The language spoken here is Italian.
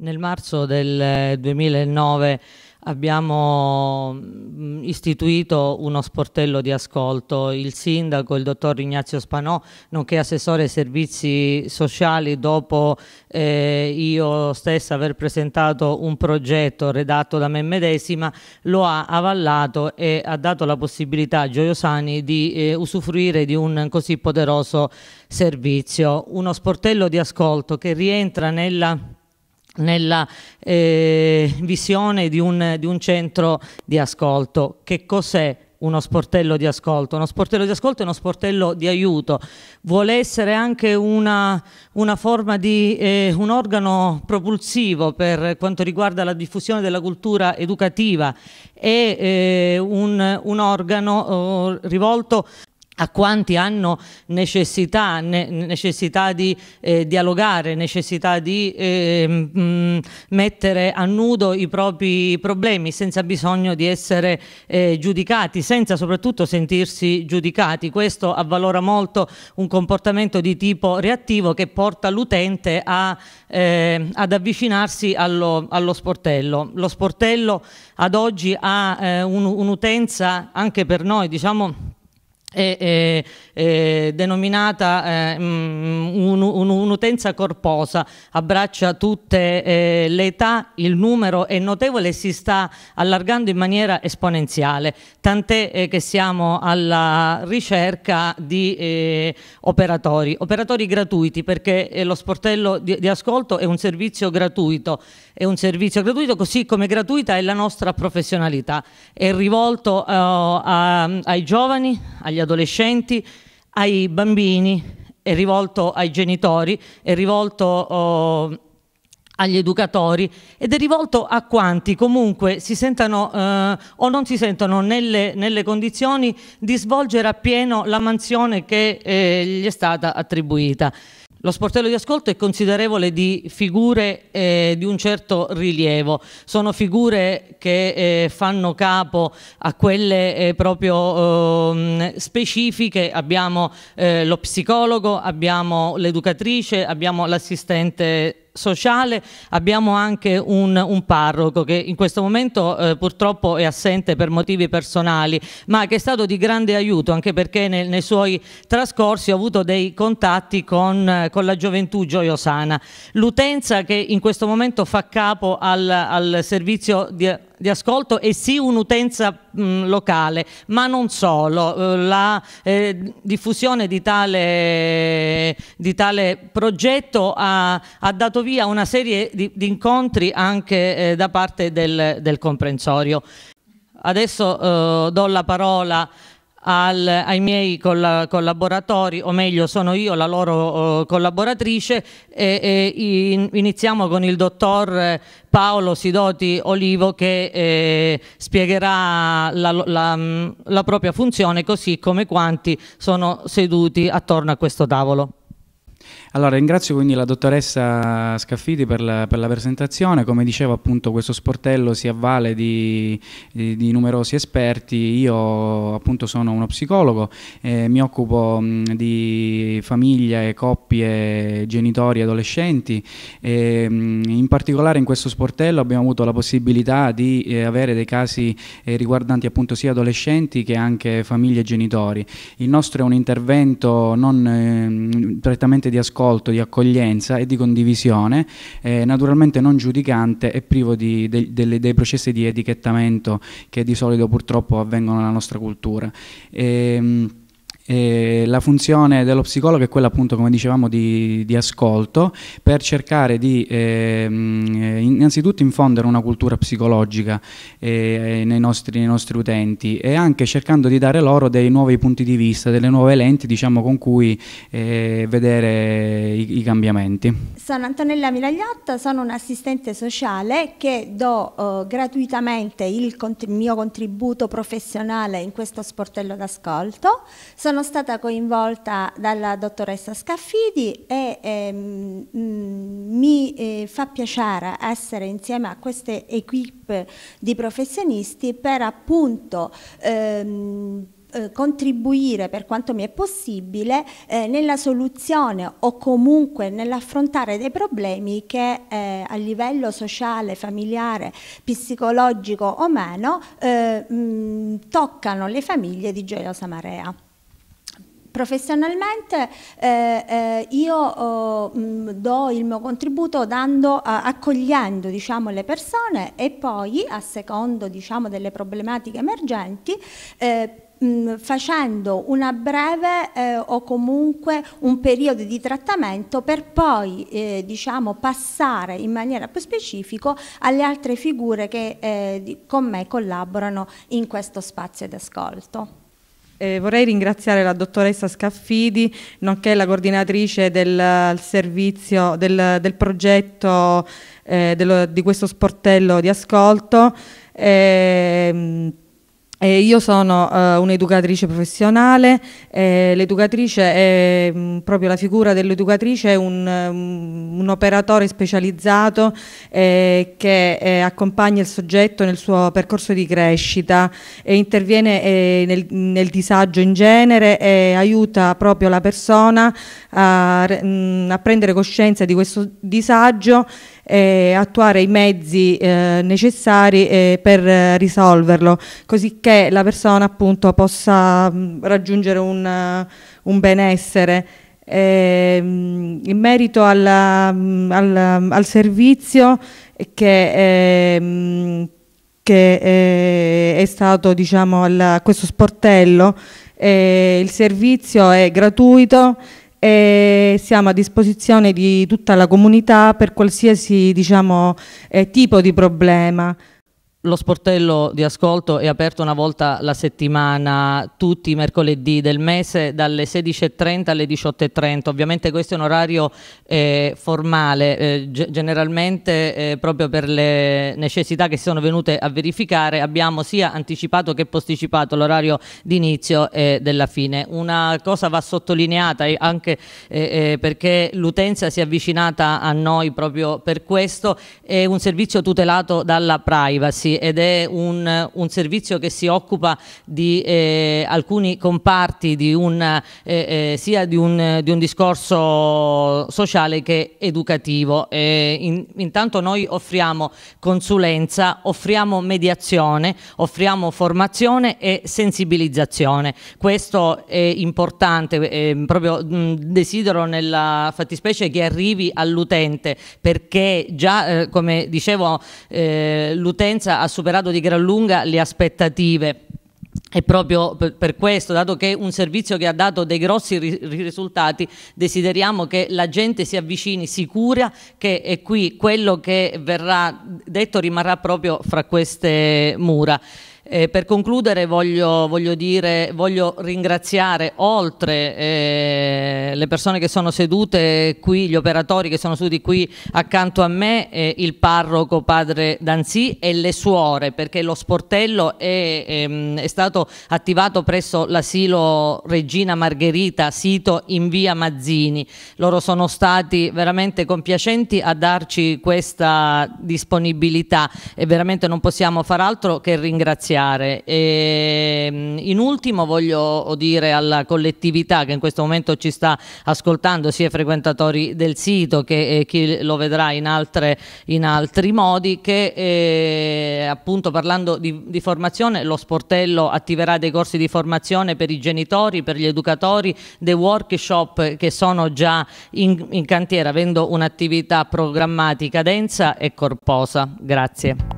Nel marzo del 2009 eh, abbiamo mm, istituito uno sportello di ascolto. Il sindaco, il dottor Ignazio Spanò, nonché assessore ai servizi sociali, dopo eh, io stessa aver presentato un progetto redatto da me medesima, lo ha avallato e ha dato la possibilità a Gioiosani di eh, usufruire di un così poderoso servizio. Uno sportello di ascolto che rientra nella nella eh, visione di un, di un centro di ascolto. Che cos'è uno sportello di ascolto. Uno sportello di ascolto è uno sportello di aiuto, vuole essere anche una, una forma di eh, un organo propulsivo per quanto riguarda la diffusione della cultura educativa e eh, un, un, organo oh, rivolto a quanti hanno necessità, ne, necessità di eh, dialogare, necessità di eh, mh, mm, mettere a nudo i propri problemi senza bisogno di essere eh, giudicati, senza soprattutto sentirsi giudicati. Questo avvalora molto un comportamento di tipo reattivo che porta l'utente eh, ad avvicinarsi allo, allo, sportello. Lo sportello ad oggi ha eh, un'utenza anche per noi, diciamo, è, è, è denominata eh, mm, un, un, un'utenza corposa, abbraccia tutte eh, le età, il numero è notevole e si sta allargando in maniera esponenziale, tant'è eh, che siamo alla ricerca di eh, operatori, operatori gratuiti perché eh, lo sportello di, di ascolto è un servizio gratuito, è un servizio gratuito così come gratuita è la nostra professionalità, è rivolto eh, a, ai giovani, agli adolescenti, ai bambini, è rivolto ai genitori, è rivolto... Oh, agli educatori ed è rivolto a quanti comunque si sentano eh, o non si sentono nelle, nelle, condizioni di svolgere appieno la mansione che eh, gli è stata attribuita. Lo sportello di ascolto è considerevole di figure eh, di un certo rilievo, sono figure che eh, fanno capo a quelle eh, proprio ehm, specifiche, abbiamo eh, lo psicologo, abbiamo l'educatrice, abbiamo l'assistente sociale abbiamo anche un, un, parroco che in questo momento eh, purtroppo è assente per motivi personali ma che è stato di grande aiuto anche perché nel, nei suoi trascorsi ho avuto dei contatti con, eh, con la gioventù gioiosana. L'utenza che in questo momento fa capo al, al servizio di di ascolto e sì un'utenza locale, ma non solo. Eh, la eh, diffusione di tale, di tale progetto ha, ha, dato via una serie di, di incontri anche eh, da parte del, del comprensorio. Adesso eh, do la parola a al, ai miei colla collaboratori, o meglio sono io la loro uh, collaboratrice, e, e in, iniziamo con il dottor Paolo Sidoti Olivo che eh, spiegherà la, la, la propria funzione così come quanti sono seduti attorno a questo tavolo. Allora ringrazio quindi la dottoressa Scaffiti per la, per la, presentazione, come dicevo appunto questo sportello si avvale di, di, di numerosi esperti, io appunto sono uno psicologo, eh, mi occupo mh, di famiglie, coppie, genitori, adolescenti, e, mh, in particolare in questo sportello abbiamo avuto la possibilità di eh, avere dei casi eh, riguardanti appunto sia adolescenti che anche famiglie e genitori. Il nostro è un intervento non ehm, prettamente di ascolto, ascolto, di accoglienza e di condivisione, eh, naturalmente non giudicante e privo di, de, de, dei processi di etichettamento che di solito purtroppo avvengono nella nostra cultura. E, ehm, eh, la funzione dello psicologo è quella appunto, come dicevamo, di, di ascolto per cercare di ehm, eh, innanzitutto infondere una cultura psicologica eh, nei, nostri, nei, nostri, utenti e anche cercando di dare loro dei nuovi punti di vista, delle nuove lenti diciamo, con cui eh, vedere i, i, cambiamenti. Sono Antonella Miragliotta, sono un'assistente sociale che do eh, gratuitamente il cont mio contributo professionale in questo sportello d'ascolto. Sono sono stata coinvolta dalla dottoressa Scaffidi e ehm, mm, mi eh, fa piacere essere insieme a queste equipe di professionisti per appunto ehm, eh, contribuire per quanto mi è possibile eh, nella soluzione o comunque nell'affrontare dei problemi che eh, a livello sociale, familiare, psicologico o meno eh, mh, mm, toccano le famiglie di Gioiosa Marea. Professionalmente eh, eh, io oh, mh, mm, do il mio contributo dando, uh, accogliendo diciamo, le persone e poi a secondo diciamo, delle problematiche emergenti eh, mm, facendo una breve eh, o comunque un periodo di trattamento per poi eh, diciamo, passare in maniera più specifica alle altre figure che eh, con me collaborano in questo spazio d'ascolto. Eh, vorrei ringraziare la dottoressa Scaffidi, nonché la coordinatrice del servizio del, del progetto eh, dello, di questo sportello di ascolto. Eh, eh, io sono eh, un'educatrice professionale, eh, l'educatrice è mh, mm, proprio la figura dell'educatrice, è un, um, un, operatore specializzato eh, che eh, accompagna il soggetto nel suo percorso di crescita e interviene eh, nel, nel, disagio in genere e aiuta proprio la persona a, mh, mm, a prendere coscienza di questo disagio eh, attuare i mezzi eh, necessari eh, per risolverlo, così che la persona appunto possa mh, mm, raggiungere un, un benessere. Ehm, in merito alla, mh, al, mm, mm, al, servizio che mh, ehm, che eh, è stato diciamo, al, a questo sportello. Eh, il servizio è gratuito, e siamo a disposizione di tutta la comunità per qualsiasi diciamo, eh, tipo di problema lo sportello di ascolto è aperto una volta la settimana, tutti i mercoledì del mese, dalle 16.30 alle 18.30. Ovviamente questo è un orario eh, formale, eh, generalmente eh, proprio per le necessità che si sono venute a verificare abbiamo sia anticipato che posticipato l'orario di inizio e della fine. Una cosa va sottolineata anche eh, eh, perché l'utenza si è avvicinata a noi proprio per questo, è un servizio tutelato dalla privacy ragazzi ed è un, un servizio che si occupa di eh, alcuni comparti di un, eh, eh sia di un, di un, discorso sociale che educativo. In, intanto noi offriamo consulenza, offriamo mediazione, offriamo formazione e sensibilizzazione. Questo è importante, eh, proprio mh, mm, desidero nella fattispecie che arrivi all'utente perché già eh, come dicevo eh, l'utenza ha superato di gran lunga le aspettative. E proprio per questo, dato che è un servizio che ha dato dei grossi risultati, desideriamo che la gente si avvicini sicura che è qui quello che verrà detto rimarrà proprio fra queste mura. Eh, per concludere voglio, voglio, dire, voglio ringraziare oltre eh, le persone che sono sedute qui, gli operatori che sono seduti qui accanto a me, eh, il parroco padre Danzi e le suore perché lo sportello è, ehm, è stato attivato presso l'asilo Regina Margherita, sito in via Mazzini. Loro sono stati veramente compiacenti a darci questa disponibilità e veramente non possiamo far altro che ringraziare iniziare. E, ehm, in ultimo voglio dire alla collettività che in questo momento ci sta ascoltando, sia i frequentatori del sito che eh, chi lo vedrà in, altre, in altri modi, che eh, appunto parlando di, di formazione lo sportello attiverà dei corsi di formazione per i genitori, per gli educatori, dei workshop che sono già in, in cantiere avendo un'attività programmatica densa e corposa. Grazie.